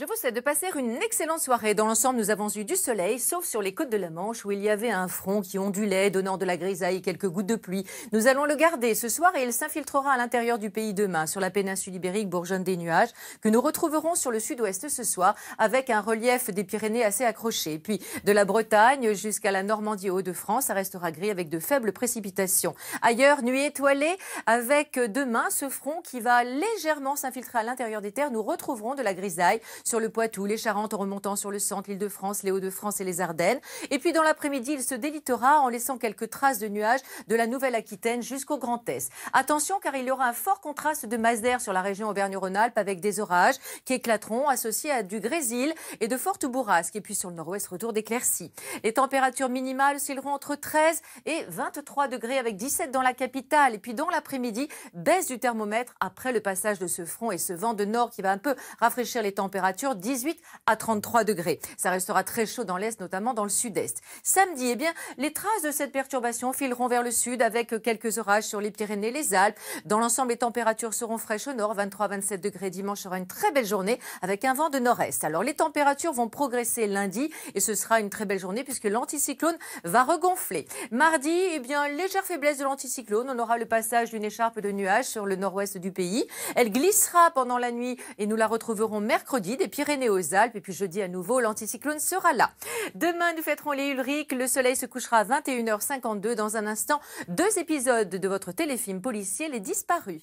Je vous souhaite de passer une excellente soirée. Dans l'ensemble, nous avons eu du soleil, sauf sur les côtes de la Manche où il y avait un front qui ondulait, donnant de la grisaille quelques gouttes de pluie. Nous allons le garder ce soir et il s'infiltrera à l'intérieur du pays demain. Sur la péninsule ibérique bourgeonne des nuages que nous retrouverons sur le sud-ouest ce soir avec un relief des Pyrénées assez accroché. Puis de la Bretagne jusqu'à la Normandie haut Hauts-de-France, ça restera gris avec de faibles précipitations. Ailleurs, nuit étoilée avec demain ce front qui va légèrement s'infiltrer à l'intérieur des terres. Nous retrouverons de la grisaille sur le Poitou, les Charentes en remontant sur le centre, l'île de France, les Hauts-de-France et les Ardennes. Et puis dans l'après-midi, il se délitera en laissant quelques traces de nuages de la Nouvelle-Aquitaine jusqu'au Grand Est. Attention car il y aura un fort contraste de masse d'air sur la région Auvergne-Rhône-Alpes avec des orages qui éclateront associés à du grésil et de fortes bourrasques. Et puis sur le nord-ouest, retour d'éclaircies. Les températures minimales s'élèveront entre 13 et 23 degrés avec 17 dans la capitale. Et puis dans l'après-midi, baisse du thermomètre après le passage de ce front et ce vent de nord qui va un peu rafraîchir les températures 18 à 33 degrés. Ça restera très chaud dans l'Est, notamment dans le Sud-Est. Samedi, eh bien, les traces de cette perturbation fileront vers le Sud avec quelques orages sur les Pyrénées, et les Alpes. Dans l'ensemble, les températures seront fraîches au Nord, 23-27 degrés. Dimanche sera une très belle journée avec un vent de Nord-Est. Alors, les températures vont progresser lundi et ce sera une très belle journée puisque l'anticyclone va regonfler. Mardi, eh bien, légère faiblesse de l'anticyclone. On aura le passage d'une écharpe de nuages sur le nord-ouest du pays. Elle glissera pendant la nuit et nous la retrouverons mercredi, Pyrénées aux Alpes. Et puis dis à nouveau, l'anticyclone sera là. Demain, nous fêterons les Ulrichs. Le soleil se couchera à 21h52. Dans un instant, deux épisodes de votre téléfilm policier Les Disparus.